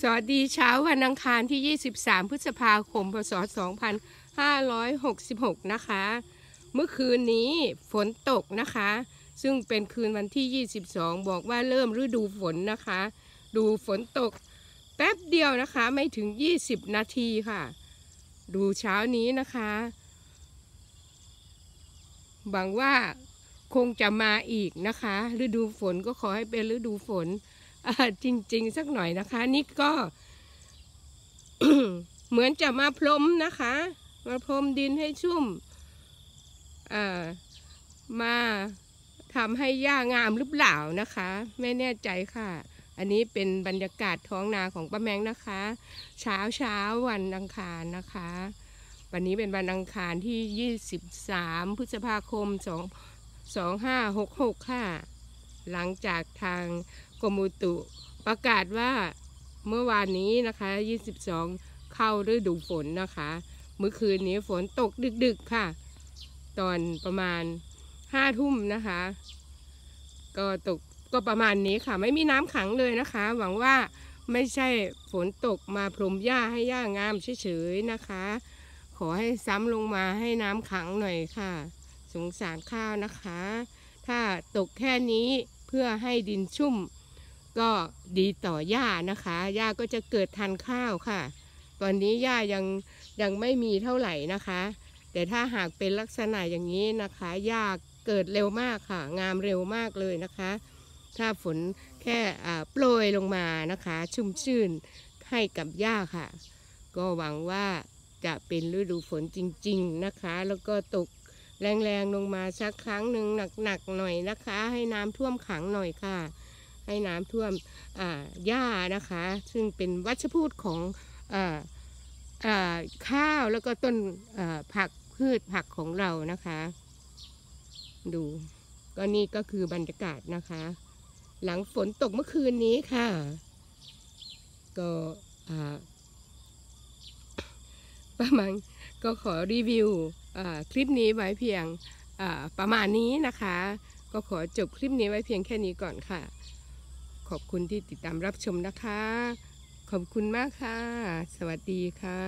สวัสดีเช้าวันอังคารที่ 23 พฤษภาคม พศ2566 นะคะ เมื่อคืนนี้ฝนตกนะคะ ซึ่งเป็นคืนวันที่ 22 บอกว่าเริ่มฤดูฝนนะคะ ดูฝนตกแป๊บเดียวนะคะ ไม่ถึง 20 นาทีค่ะ ดูเช้านี้นะคะหวังว่าคงจะมาอีกนะคะ ฤดูฝนก็ขอให้เป็นฤดูฝนจริง ๆ สักหน่อยนะคะ นี่ก็เหมือนจะมาพรมนะคะ มาพรมดินให้ชุ่มมาทำให้หญ้างามหรือเปล่านะคะ ไม่แน่ใจค่ะ อันนี้เป็นบรรยากาศท้องนาของป้าแมงนะคะ เช้าเช้าวันอังคารนะคะ วันนี้เป็นวันอังคารที่ 23 พฤษภาคม2 5 6 6ค่ะหลังจากทางกรมอุตุ ประกาศว่าเมื่อวานนี้นะคะ22เข้าฤดูฝนนะคะเมื่อคืนนี้ฝนตกดึกๆค่ะ ตอนประมาณ5ทุ่มนะคะ ก็ตก ก็ประมาณนี้ค่ะ ไม่มีน้ำขังเลยนะคะ หวังว่าไม่ใช่ฝนตกมาพรมหญ้าให้หญ้างามเฉยๆนะคะ ขอให้ซ้ำลงมาให้น้ำขังหน่อยค่ะ สงสารข้าวนะคะ ถ้าตกแค่นี้พื่อให้ดินชุ่มก็ดีต่อหญ้านะคะ หญ้าก็จะเกิดทานข้าวค่ะ ตอนนี้หญ้ายังยังไม่มีเท่าไหร่นะคะ แต่ถ้าหากเป็นลักษณะอย่างนี้นะคะ หญ้าเกิดเร็วมากค่ะ งามเร็วมากเลยนะคะ ถ้าฝนแค่โปรยลงมานะคะ ชุ่มชื่นให้กับหญ้าค่ะ ก็หวังว่าจะเป็นฤดูฝนจริงๆนะคะ แล้วก็ตกแรงๆลงมาสักครั้งหนึ่งหนักๆหน่อยนะคะ ให้น้ำท่วมขังหน่อยค่ะ ให้น้ำท่วมหญ้านะคะ ซึ่งเป็นวัชพืชของออข้าวแล้วก็ต้นผักพืชผักของเรานะคะ ดู ก็นี่ก็คือบรรยากาศนะคะ หลังฝนตกเมื่อคืนนี้ค่ะก็ประมาณก็ขอรีวิวคลิปนี้ไว้เพียงประมาณนี้นะคะ ก็ขอจบคลิปนี้ไว้เพียงแค่นี้ก่อนค่ะ ขอบคุณที่ติดตามรับชมนะคะ ขอบคุณมากค่ะ สวัสดีค่ะ